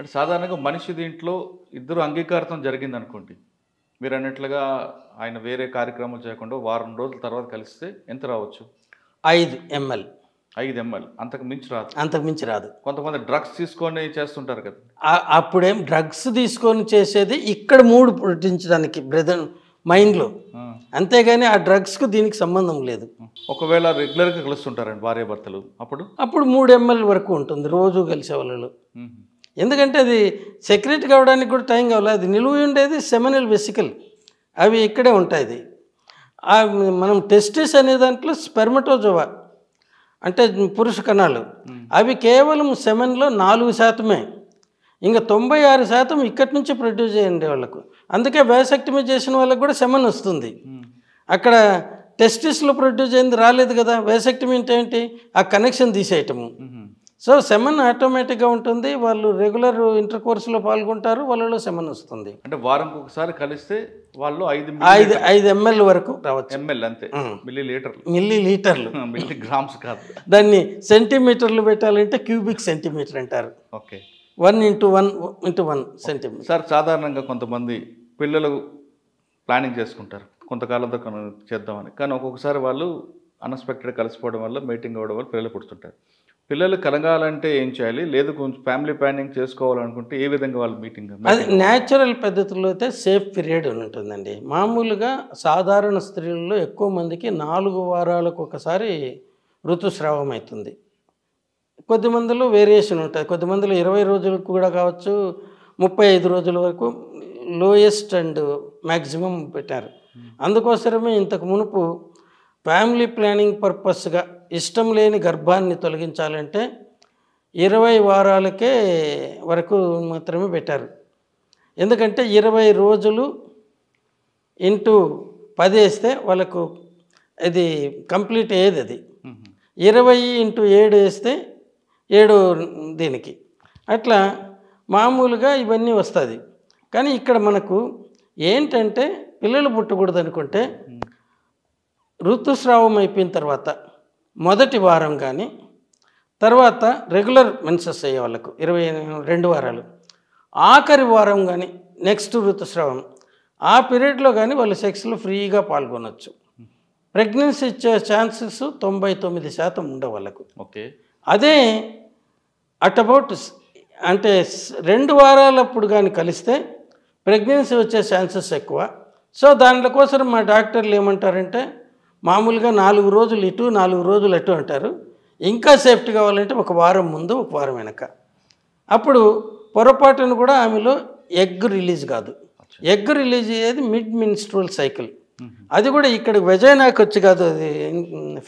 అంటే సాధారణంగా మనిషి దీంట్లో ఇద్దరు అంగీకారం జరిగింది అనుకోండి మీరు అన్నట్లుగా ఆయన వేరే కార్యక్రమాలు చేయకుండా వారం రోజుల తర్వాత కలిస్తే ఎంత రావచ్చు ఐదు ఎంఎల్ ఐదు ఎంఎల్ అంతకు మించి రాదు అంతకు మించి రాదు కొంతమంది డ్రగ్స్ తీసుకొని చేస్తుంటారు కదా అప్పుడేం డ్రగ్స్ తీసుకొని చేసేది ఇక్కడ మూడు పుట్టించడానికి బ్రదర్ మైండ్లో అంతేగాని ఆ డ్రగ్స్కు దీనికి సంబంధం లేదు ఒకవేళ రెగ్యులర్గా కలుస్తుంటారండి భర్తలు అప్పుడు అప్పుడు మూడు ఎంఎల్ వరకు ఉంటుంది రోజు కలిసే వాళ్ళు ఎందుకంటే అది సెక్రెట్ కావడానికి కూడా టైం కావాలి అది నిలువ ఉండేది సెమనల్ వెసికల్ అవి ఇక్కడే ఉంటాయి మనం టెస్టిస్ అనే దాంట్లో స్పెర్మటోజోవా అంటే పురుష కణాలు అవి కేవలం సెమెన్లో నాలుగు శాతమే ఇంకా తొంభై ఆరు శాతం ఇక్కడి నుంచి ప్రొడ్యూస్ చేయండి వాళ్ళకు అందుకే వేసక్టమీ చేసిన వాళ్ళకి కూడా సెమన్ వస్తుంది అక్కడ టెస్టిస్లో ప్రొడ్యూస్ అయింది రాలేదు కదా వేసక్టమీ అంటే ఏంటి ఆ కనెక్షన్ తీసేయటము సో సెమన్ ఆటోమేటిక్గా ఉంటుంది వాళ్ళు రెగ్యులర్ ఇంటర్ కోర్సులో పాల్గొంటారు వాళ్ళలో సెమన్ వస్తుంది అంటే వారం ఒకసారి కలిస్తే వాళ్ళు ఐదు ఐదు ఐదు ఎంఎల్ వరకు రావచ్చు ఎంఎల్ అంతే మిల్లీ లీటర్లు మిల్లీ లీటర్లు మిల్లీ గ్రామ్స్ కాదు దాన్ని సెంటీమీటర్లు పెట్టాలంటే క్యూబిక్ సెంటీమీటర్ అంటారు okay one into one into one centimetre sir సాధారణంగా కొంతమంది పిల్లలు ప్లానింగ్ చేసుకుంటారు కొంతకాలంతో చేద్దామని కానీ ఒక్కొక్కసారి వాళ్ళు అన్ఎక్స్పెక్టెడ్ కలిసిపోవడం వల్ల మీటింగ్ అవ్వడం వల్ల పిల్లలు పుడుతుంటారు పిల్లలు కలగాలంటే ఏం చేయాలి లేదు కొంచెం ఫ్యామిలీ ప్లానింగ్ చేసుకోవాలనుకుంటే ఏ విధంగా వాళ్ళు మీటింగ్ అది న్యాచురల్ పద్ధతిలో అయితే సేఫ్ పీరియడ్ అని ఉంటుందండి మామూలుగా సాధారణ స్త్రీల్లో ఎక్కువ మందికి నాలుగు వారాలకు ఒకసారి ఋతుస్రావం అవుతుంది కొద్దిమందిలో వేరియేషన్ ఉంటుంది కొద్దిమందిలో ఇరవై రోజులకు కూడా కావచ్చు ముప్పై ఐదు రోజుల వరకు లోయెస్ట్ అండ్ మ్యాక్సిమం పెట్టారు hmm. అందుకోసమే ఇంతకు మునుపు ఫ్యామిలీ ప్లానింగ్ పర్పస్గా ఇష్టం లేని గర్భాన్ని తొలగించాలంటే ఇరవై వారాలకే వరకు మాత్రమే పెట్టారు ఎందుకంటే ఇరవై రోజులు ఇంటూ పది వేస్తే వాళ్ళకు అది కంప్లీట్ అయ్యేది అది ఇరవై ఇంటూ ఏడు వేస్తే ఏడు దీనికి అట్లా మామూలుగా ఇవన్నీ వస్తుంది కానీ ఇక్కడ మనకు ఏంటంటే పిల్లలు పుట్టకూడదు అనుకుంటే ఋతుస్రావం అయిపోయిన తర్వాత మొదటి వారం కానీ తర్వాత రెగ్యులర్ మెన్సెస్ అయ్యే వాళ్ళకు ఇరవై రెండు వారాలు ఆఖరి వారం కానీ నెక్స్ట్ ఋతుస్రావం ఆ పీరియడ్లో కానీ వాళ్ళు సెక్స్లో ఫ్రీగా పాల్గొనవచ్చు ప్రెగ్నెన్సీ ఇచ్చే ఛాన్సెస్ తొంభై తొమ్మిది శాతం ఉండే వాళ్ళకు ఓకే అదే అట్ అబౌట్ అంటే రెండు వారాలప్పుడు కానీ కలిస్తే ప్రెగ్నెన్సీ వచ్చే ఛాన్సెస్ ఎక్కువ సో దానికోసం మా డాక్టర్లు ఏమంటారంటే మామూలుగా నాలుగు రోజులు ఇటు నాలుగు రోజులు అటు అంటారు ఇంకా సేఫ్టీ కావాలంటే ఒక వారం ముందు ఒక వారం వెనక అప్పుడు పొరపాటును కూడా ఆమెలో ఎగ్ రిలీజ్ కాదు ఎగ్ రిలీజ్ అయ్యేది మిడ్ మిన్స్ట్రల్ సైకిల్ అది కూడా ఇక్కడ వెజైనాకి వచ్చి కాదు అది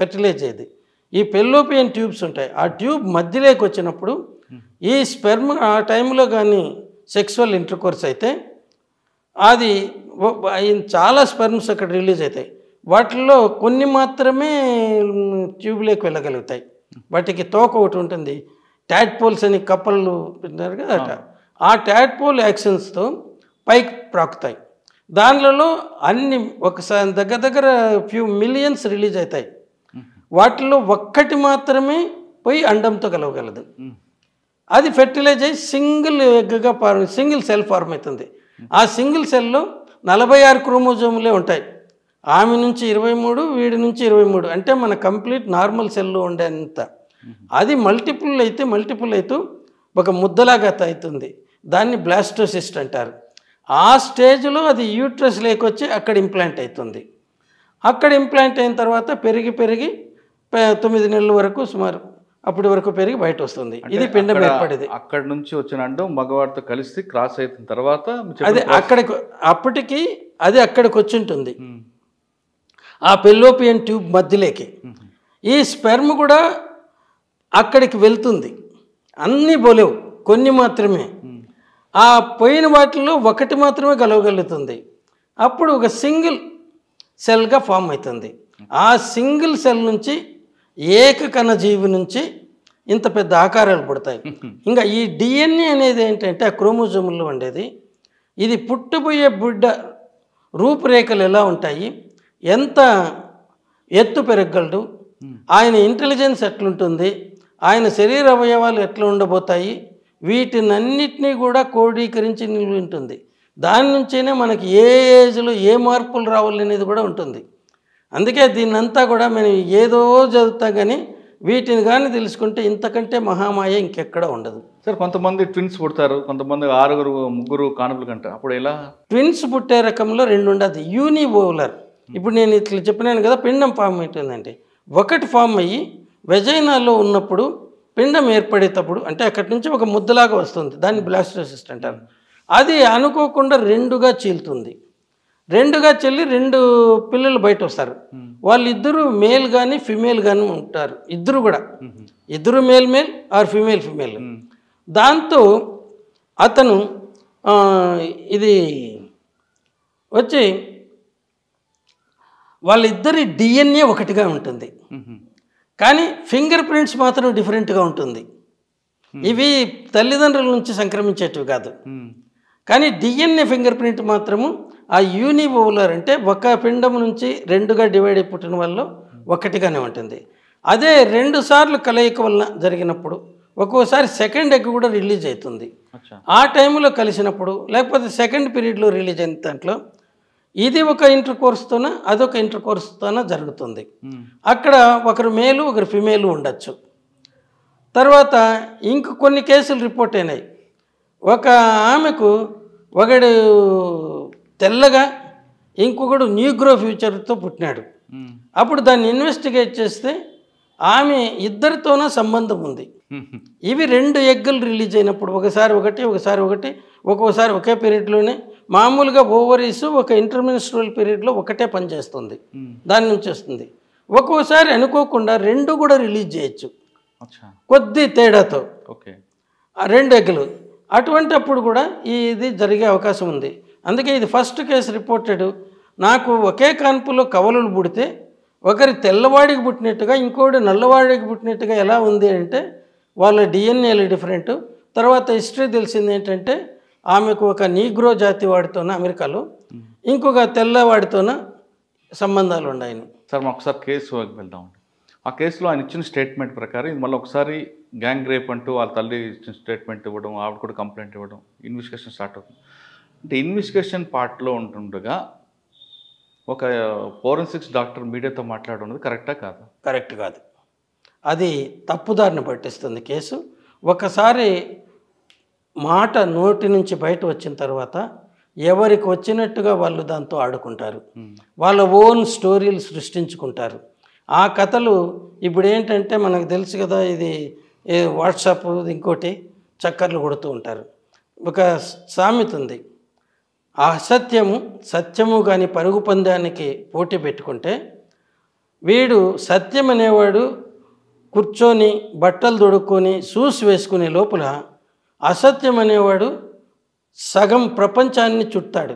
ఫెర్టిలైజ్ అయ్యేది ఈ పెల్లోపియన్ ట్యూబ్స్ ఉంటాయి ఆ ట్యూబ్ మధ్యలోకి వచ్చినప్పుడు ఈ స్పెర్మ్ ఆ టైంలో కానీ సెక్సువల్ ఇంటర్కోర్స్ అయితే అది చాలా స్పెర్మ్స్ అక్కడ రిలీజ్ అవుతాయి వాటిల్లో కొన్ని మాత్రమే ట్యూబ్లోకి వెళ్ళగలుగుతాయి వాటికి తోక ఒకటి ఉంటుంది పోల్స్ అని కప్పలు పెట్టినారు కదా అట ఆ పోల్ యాక్షన్స్తో పైకి ప్రాకుతాయి దానిలో అన్ని ఒకసారి దగ్గర దగ్గర ఫ్యూ మిలియన్స్ రిలీజ్ అవుతాయి వాటిలో ఒక్కటి మాత్రమే పోయి అండంతో కలవగలదు అది ఫెర్టిలైజ్ అయ్యి సింగిల్ ఎగ్గా ఫార్మ్ సింగిల్ సెల్ ఫార్మ్ అవుతుంది ఆ సింగిల్ సెల్లో నలభై ఆరు క్రోమోజోములే ఉంటాయి ఆమె నుంచి ఇరవై మూడు వీడి నుంచి ఇరవై మూడు అంటే మన కంప్లీట్ నార్మల్ సెల్ ఉండేంత అది మల్టిపుల్ అయితే మల్టిపుల్ అవుతూ ఒక ముద్దలాగా అవుతుంది దాన్ని బ్లాస్టోసిస్ట్ అంటారు ఆ స్టేజ్లో అది యూట్రస్ లేకొచ్చి అక్కడ ఇంప్లాంట్ అవుతుంది అక్కడ ఇంప్లాంట్ అయిన తర్వాత పెరిగి పెరిగి తొమ్మిది నెలల వరకు సుమారు అప్పటి వరకు పెరిగి బయట వస్తుంది ఇది పిండం ఏర్పడేది అక్కడ నుంచి వచ్చిన అండం మగవాడితో కలిసి క్రాస్ అయిన తర్వాత అదే అక్కడికి అప్పటికి అది అక్కడికి వచ్చి ఉంటుంది ఆ పెల్లోపియన్ ట్యూబ్ మధ్యలోకి ఈ స్పెర్మ్ కూడా అక్కడికి వెళ్తుంది అన్నీ పోలేవు కొన్ని మాత్రమే ఆ పోయిన వాటిల్లో ఒకటి మాత్రమే కలవగలుగుతుంది అప్పుడు ఒక సింగిల్ సెల్గా ఫామ్ అవుతుంది ఆ సింగిల్ సెల్ నుంచి ఏకకణ జీవి నుంచి ఇంత పెద్ద ఆకారాలు పడతాయి ఇంకా ఈ డిఎన్ఏ అనేది ఏంటంటే ఆ క్రోమోజోముల్లో ఉండేది ఇది పుట్టిపోయే బిడ్డ రూపురేఖలు ఎలా ఉంటాయి ఎంత ఎత్తు పెరగలడు ఆయన ఇంటెలిజెన్స్ ఎట్లుంటుంది ఆయన శరీర అవయవాలు ఎట్లా ఉండబోతాయి వీటినన్నిటినీ కూడా కోడీకరించి ఉంటుంది దాని నుంచే మనకి ఏ ఏజ్లో ఏ మార్పులు రావాలి అనేది కూడా ఉంటుంది అందుకే దీన్నంతా కూడా మేము ఏదో చదువుతాం కానీ వీటిని కానీ తెలుసుకుంటే ఇంతకంటే మహామాయ ఇంకెక్కడ ఉండదు సార్ కొంతమంది ట్విన్స్ పుడతారు కొంతమంది ఆరుగురు ముగ్గురు కానుపులు కంటారు అప్పుడు ఎలా ట్విన్స్ పుట్టే రకంలో రెండు ఉండదు యూనివోలర్ ఇప్పుడు నేను ఇట్లా చెప్పినాను కదా పిండం ఫామ్ అవుతుందంటే ఒకటి ఫామ్ అయ్యి వెజైనాలో ఉన్నప్పుడు పిండం ఏర్పడేటప్పుడు అంటే అక్కడి నుంచి ఒక ముద్దలాగా వస్తుంది దాన్ని బ్లాస్టోసిస్ట్ అంటారు అది అనుకోకుండా రెండుగా చీలుతుంది రెండుగా చెల్లి రెండు పిల్లలు బయట వస్తారు వాళ్ళిద్దరూ మేల్ కానీ ఫిమేల్ కానీ ఉంటారు ఇద్దరు కూడా ఇద్దరు male male or female female దాంతో అతను ఇది వచ్చి వాళ్ళిద్దరి డిఎన్ఏ ఒకటిగా ఉంటుంది కానీ ఫింగర్ ప్రింట్స్ మాత్రం డిఫరెంట్గా ఉంటుంది ఇవి తల్లిదండ్రుల నుంచి సంక్రమించేటివి కాదు కానీ డిఎన్ఏ ఫింగర్ ప్రింట్ మాత్రము ఆ యూనివోలర్ అంటే ఒక పిండం నుంచి రెండుగా డివైడ్ అయి పుట్టిన వల్ల ఒకటిగానే ఉంటుంది అదే రెండు సార్లు కలయిక వల్ల జరిగినప్పుడు ఒక్కోసారి సెకండ్ ఎగ్ కూడా రిలీజ్ అవుతుంది ఆ టైంలో కలిసినప్పుడు లేకపోతే సెకండ్ పీరియడ్లో రిలీజ్ అయిన దాంట్లో ఇది ఒక ఇంటర్ కోర్స్తోన అదొక ఇంటర్ కోర్స్తోన జరుగుతుంది అక్కడ ఒకరు మేలు ఒకరు ఫిమేలు ఉండొచ్చు తర్వాత ఇంక కొన్ని కేసులు రిపోర్ట్ అయినాయి ఒక ఆమెకు ఒకడు తెల్లగా ఇంకొకడు న్యూగ్రో ఫ్యూచర్తో పుట్టినాడు అప్పుడు దాన్ని ఇన్వెస్టిగేట్ చేస్తే ఆమె ఇద్దరితోనూ సంబంధం ఉంది ఇవి రెండు ఎగ్గులు రిలీజ్ అయినప్పుడు ఒకసారి ఒకటి ఒకసారి ఒకటి ఒక్కోసారి ఒకే పీరియడ్లోనే మామూలుగా ఓవరీస్ ఒక ఇంటర్మినిస్ట్రల్ పీరియడ్లో ఒకటే పనిచేస్తుంది దాని నుంచి వస్తుంది ఒక్కోసారి అనుకోకుండా రెండు కూడా రిలీజ్ చేయొచ్చు కొద్ది తేడాతో ఓకే రెండు ఎగ్గులు అటువంటి అప్పుడు కూడా ఇది జరిగే అవకాశం ఉంది అందుకే ఇది ఫస్ట్ కేసు రిపోర్టెడ్ నాకు ఒకే కాన్పులో కవలలు పుడితే ఒకరి తెల్లవాడికి పుట్టినట్టుగా ఇంకోటి నల్లవాడికి పుట్టినట్టుగా ఎలా ఉంది అంటే వాళ్ళ డిఎన్ఏలు డిఫరెంట్ తర్వాత హిస్టరీ తెలిసింది ఏంటంటే ఆమెకు ఒక నీగ్రో జాతి వాడితోన అమెరికాలో ఇంకొక తెల్లవాడితోన సంబంధాలు ఉన్నాయి సార్ మా ఒకసారి కేసు వెళ్దాం ఆ కేసులో ఆయన ఇచ్చిన స్టేట్మెంట్ ప్రకారం ఇది మళ్ళీ ఒకసారి గ్యాంగ్ రేప్ అంటూ వాళ్ళ తల్లి ఇచ్చిన స్టేట్మెంట్ ఇవ్వడం ఆవిడ కూడా కంప్లైంట్ ఇవ్వడం ఇన్వెస్టిగేషన్ స్టార్ట్ అవుతుంది అంటే ఇన్వెస్టిగేషన్ పార్ట్లో ఉంటుండగా ఒక ఫోరెన్సిక్స్ డాక్టర్ మీడియాతో మాట్లాడున్నది కరెక్టా కాదు కరెక్ట్ కాదు అది తప్పుదారిని పట్టిస్తుంది కేసు ఒకసారి మాట నోటి నుంచి బయట వచ్చిన తర్వాత ఎవరికి వచ్చినట్టుగా వాళ్ళు దాంతో ఆడుకుంటారు వాళ్ళ ఓన్ స్టోరీలు సృష్టించుకుంటారు ఆ కథలు ఇప్పుడు ఏంటంటే మనకు తెలుసు కదా ఇది వాట్సాప్ ఇంకోటి చక్కర్లు కొడుతూ ఉంటారు ఒక సామెత ఉంది అసత్యము సత్యము కాని పరుగు పందానికి పోటీ పెట్టుకుంటే వీడు సత్యం అనేవాడు కూర్చొని బట్టలు తొడుక్కొని షూస్ వేసుకునే లోపల అసత్యం అనేవాడు సగం ప్రపంచాన్ని చుట్టాడు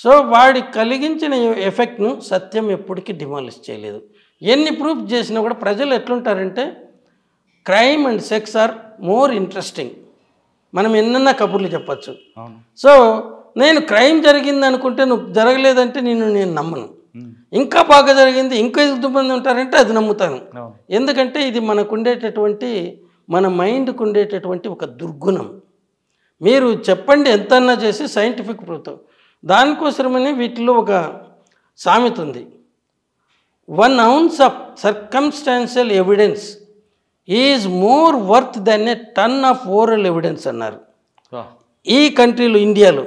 సో వాడి కలిగించిన ఎఫెక్ట్ను సత్యం ఎప్పటికీ డిమాలిష్ చేయలేదు ఎన్ని ప్రూఫ్ చేసినా కూడా ప్రజలు ఎట్లుంటారంటే crime and sex are more interesting మనం ఎన్నన్నా కబుర్లు చెప్పచ్చు సో నేను క్రైమ్ జరిగింది అనుకుంటే నువ్వు జరగలేదంటే నేను నేను నమ్మను ఇంకా బాగా జరిగింది ఇంకా ఎంతమంది ఉంటారంటే అది నమ్ముతాను ఎందుకంటే ఇది మనకు ఉండేటటువంటి మన మైండ్కు ఉండేటటువంటి ఒక దుర్గుణం మీరు చెప్పండి ఎంతన్నా చేసి సైంటిఫిక్ ప్రభుత్వం దానికోసమని వీటిలో ఒక సామెత ఉంది one ounce of circumstantial evidence is more worth than a ton of oral evidence అన్నారు ఈ కంట్రీలో ఇండియాలో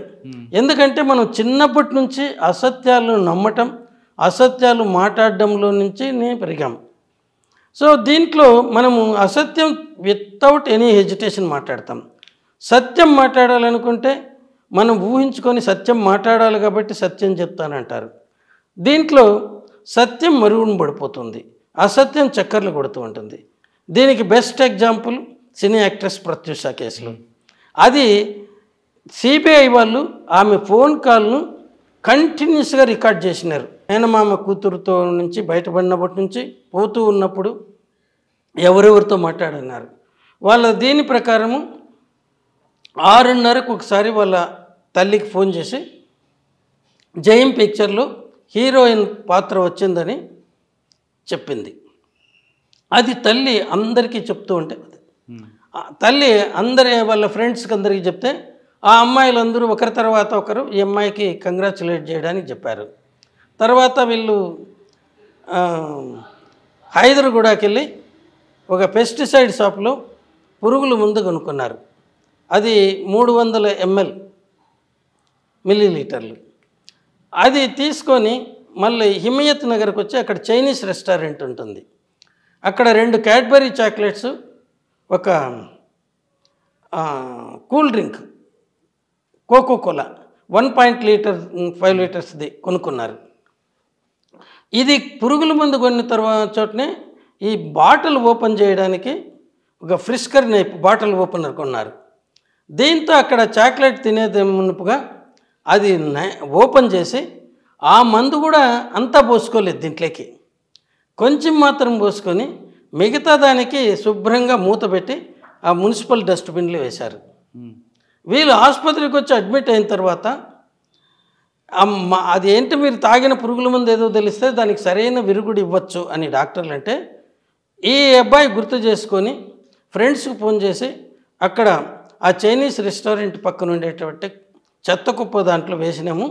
ఎందుకంటే మనం చిన్నప్పటి నుంచి అసత్యాలను నమ్మటం అసత్యాలు మాట్లాడడంలో నుంచి నేను పెరిగాము సో దీంట్లో మనము అసత్యం వితౌట్ ఎనీ హెజిటేషన్ మాట్లాడతాం సత్యం మాట్లాడాలనుకుంటే మనం ఊహించుకొని సత్యం మాట్లాడాలి కాబట్టి సత్యం చెప్తానంటారు దీంట్లో సత్యం మరుగున పడిపోతుంది అసత్యం చక్కర్లు కొడుతూ ఉంటుంది దీనికి best example cine actress Pratyusha కేసులు అది సిబిఐ వాళ్ళు ఆమె ఫోన్ కాల్ను కంటిన్యూస్గా రికార్డ్ చేసినారు మేనమామ కూతురుతో నుంచి బయటపడినప్పటి నుంచి పోతూ ఉన్నప్పుడు ఎవరెవరితో మాట్లాడన్నారు వాళ్ళ దీని ప్రకారము ఆరున్నరకు ఒకసారి వాళ్ళ తల్లికి ఫోన్ చేసి జయం పిక్చర్లో హీరోయిన్ పాత్ర వచ్చిందని చెప్పింది అది తల్లి అందరికీ చెప్తూ ఉంటే తల్లి అందరి వాళ్ళ ఫ్రెండ్స్కి అందరికీ చెప్తే ఆ అమ్మాయిలందరూ ఒకరి తర్వాత ఒకరు ఈ అమ్మాయికి కంగ్రాచులేట్ చేయడానికి చెప్పారు తర్వాత వీళ్ళు హైదరగూడకి వెళ్ళి ఒక పెస్టిసైడ్ షాప్లో పురుగులు ముందు కొనుక్కున్నారు అది మూడు వందల ఎంఎల్ మిల్లీలీటర్లు అది తీసుకొని మళ్ళీ హిమయత్ నగర్కి వచ్చి అక్కడ చైనీస్ రెస్టారెంట్ ఉంటుంది అక్కడ రెండు క్యాడ్బరీ చాక్లెట్స్ ఒక cool drink coca cola one point litre five లీటర్స్ది కొనుక్కున్నారు ఇది పురుగుల మందు కొన్న తర్వాత చోటనే ఈ బాటిల్ ఓపెన్ చేయడానికి ఒక నైప్ బాటిల్ ఓపెనర్ కొన్నారు దీంతో అక్కడ చాక్లెట్ తినేది మునుపుగా అది ఓపెన్ చేసి ఆ మందు కూడా అంతా పోసుకోలేదు దీంట్లోకి కొంచెం మాత్రం పోసుకొని మిగతా దానికి శుభ్రంగా మూత పెట్టి ఆ మున్సిపల్ డస్ట్బిన్లు వేశారు వీళ్ళు ఆసుపత్రికి వచ్చి అడ్మిట్ అయిన తర్వాత అది ఏంటి మీరు తాగిన పురుగుల మందు ఏదో తెలిస్తే దానికి సరైన విరుగుడు ఇవ్వచ్చు అని డాక్టర్లు అంటే ఈ అబ్బాయి గుర్తు చేసుకొని ఫ్రెండ్స్కి ఫోన్ చేసి అక్కడ ఆ చైనీస్ రెస్టారెంట్ పక్కన ఉండేటువంటి చెత్త కుప్ప దాంట్లో వేసినాము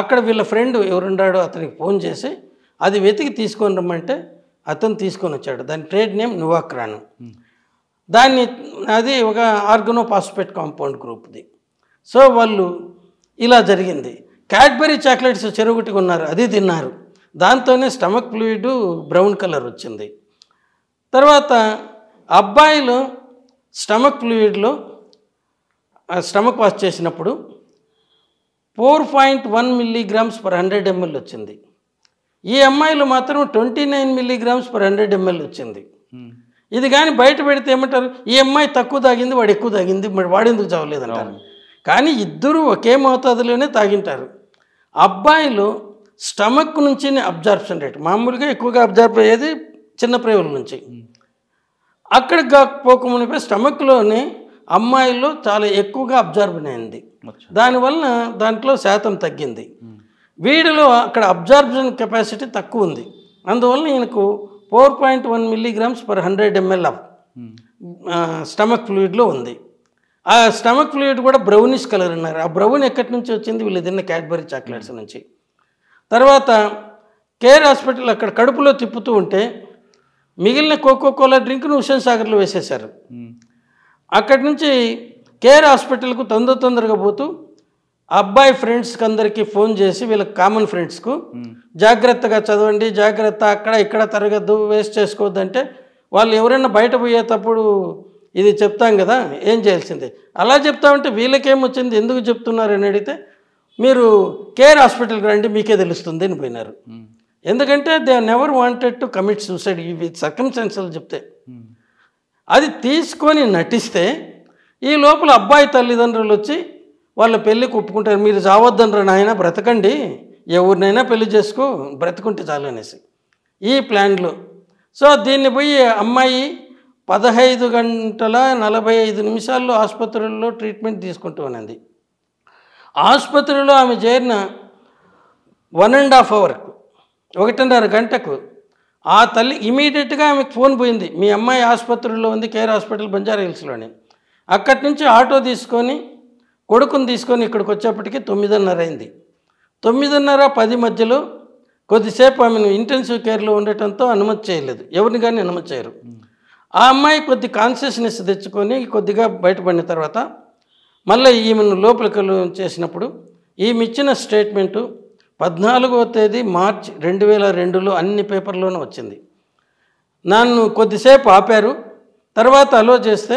అక్కడ వీళ్ళ ఫ్రెండ్ ఎవరున్నాడో అతనికి ఫోన్ చేసి అది వెతికి తీసుకొని రమ్మంటే అతను తీసుకొని వచ్చాడు దాని ట్రేడ్ నేమ్ నువాక్రాను దాన్ని అది ఒక ఆర్గనోపాస్పేట్ కాంపౌండ్ గ్రూప్ది సో వాళ్ళు ఇలా జరిగింది క్యాడ్బెరీ చాక్లెట్స్ చెరుగుటికి ఉన్నారు అది తిన్నారు దాంతోనే స్టమక్ ఫ్లూయిడ్ బ్రౌన్ కలర్ వచ్చింది తర్వాత అబ్బాయిలు స్టమక్ ఫ్లూయిడ్లో స్టమక్ వాష్ చేసినప్పుడు four point one milligrams per hundred ML వచ్చింది ఈ అమ్మాయిలు మాత్రం twenty nine milligrams per hundred ML వచ్చింది ఇది కానీ బయట పెడితే ఏమంటారు ఈ అమ్మాయి తక్కువ తాగింది వాడు ఎక్కువ తాగింది వాడెందుకు చావలేదంటారు కానీ ఇద్దరు ఒకే మోతాదులోనే తాగింటారు అబ్బాయిలు స్టమక్ నుంచి అబ్జర్బ్షన్ రేట్ మామూలుగా ఎక్కువగా అబ్జార్బ్ అయ్యేది చిన్న ప్రేవుల నుంచి అక్కడికి కాకపోకమునిపై స్టమక్లోనే అమ్మాయిల్లో చాలా ఎక్కువగా అబ్జార్బన్ అయింది దానివల్ల దాంట్లో శాతం తగ్గింది వీడిలో అక్కడ అబ్జర్బ్షన్ కెపాసిటీ తక్కువ ఉంది అందువల్ల ఈయనకు four point one milligrams per hundred ML of stomach ఫ్లూయిడ్లో ఉంది ఆ స్టమక్ ఫ్లూయిడ్ కూడా బ్రౌనిష్ కలర్ ఉన్నారు ఆ బ్రౌన్ ఎక్కడి నుంచి వచ్చింది వీళ్ళు తిన్న క్యాడ్బరీ చాక్లెట్స్ hmm. నుంచి తర్వాత కేర్ హాస్పిటల్ అక్కడ కడుపులో తిప్పుతూ ఉంటే మిగిలిన కోకో కోలా డ్రింక్ను హుషన్ సాగర్లో వేసేశారు hmm. అక్కడి నుంచి కేర్ హాస్పిటల్కు తొందర తొందరగా పోతూ అబ్బాయి ఫ్రెండ్స్కి అందరికీ ఫోన్ చేసి వీళ్ళకి కామన్ ఫ్రెండ్స్కు జాగ్రత్తగా చదవండి జాగ్రత్త అక్కడ ఇక్కడ తరగద్దు వేస్ట్ చేసుకోవద్దు అంటే వాళ్ళు ఎవరైనా బయట పోయేటప్పుడు ఇది చెప్తాం కదా ఏం చేయాల్సింది అలా చెప్తామంటే వీళ్ళకేమొచ్చింది ఎందుకు చెప్తున్నారు అని అడిగితే మీరు కేర్ హాస్పిటల్కి రండి మీకే తెలుస్తుంది అని పోయినారు ఎందుకంటే they never wanted to commit suicide ఇవి సర్కంస్టెన్సులు చెప్తే అది తీసుకొని నటిస్తే ఈ లోపల అబ్బాయి తల్లిదండ్రులు వచ్చి వాళ్ళ పెళ్ళికి ఒప్పుకుంటారు మీరు చావద్దనరు నాయన బ్రతకండి ఎవరినైనా పెళ్లి చేసుకో బ్రతుకుంటే చాలు అనేసి ఈ ప్లాన్లు సో దీన్ని పోయి అమ్మాయి పదహైదు గంటల నలభై ఐదు నిమిషాల్లో ఆసుపత్రుల్లో ట్రీట్మెంట్ తీసుకుంటూ ఉన్నది ఆసుపత్రిలో ఆమె చేరిన వన్ అండ్ హాఫ్ అవర్కు ఒకటిన్నర గంటకు ఆ తల్లి ఇమీడియట్గా ఆమెకు ఫోన్ పోయింది మీ అమ్మాయి ఆసుపత్రిలో ఉంది కేర్ హాస్పిటల్ బంజారా హిల్స్లోని అక్కడి నుంచి ఆటో తీసుకొని కొడుకుని తీసుకొని ఇక్కడికి వచ్చేప్పటికి తొమ్మిదిన్నర అయింది తొమ్మిదిన్నర పది మధ్యలో కొద్దిసేపు ఆమెను ఇంటెన్సివ్ కేర్లో ఉండటంతో అనుమతి చేయలేదు ఎవరిని కానీ అనుమతి చేయరు ఆ అమ్మాయి కొద్ది కాన్షియస్నెస్ తెచ్చుకొని కొద్దిగా బయటపడిన తర్వాత మళ్ళీ ఈమెను లోపలికి చేసినప్పుడు ఈమె ఇచ్చిన స్టేట్మెంటు పద్నాలుగవ తేదీ మార్చ్ రెండు వేల రెండులో అన్ని పేపర్లోనూ వచ్చింది నన్ను కొద్దిసేపు ఆపారు తర్వాత అలో చేస్తే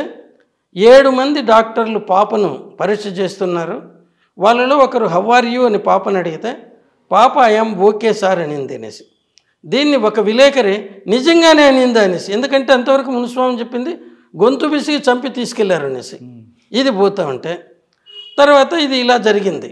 ఏడు మంది డాక్టర్లు పాపను పరీక్ష చేస్తున్నారు వాళ్ళలో ఒకరు హవ్వార్యు అని పాపను అడిగితే పాప ఐఎమ్ ఓకే సార్ అని అనేసి దీన్ని ఒక విలేకరి నిజంగానే అనింది అనేసి ఎందుకంటే అంతవరకు మునుస్వామి చెప్పింది గొంతు విసిగి చంపి తీసుకెళ్లారు అనేసి ఇది పోతా ఉంటే తర్వాత ఇది ఇలా జరిగింది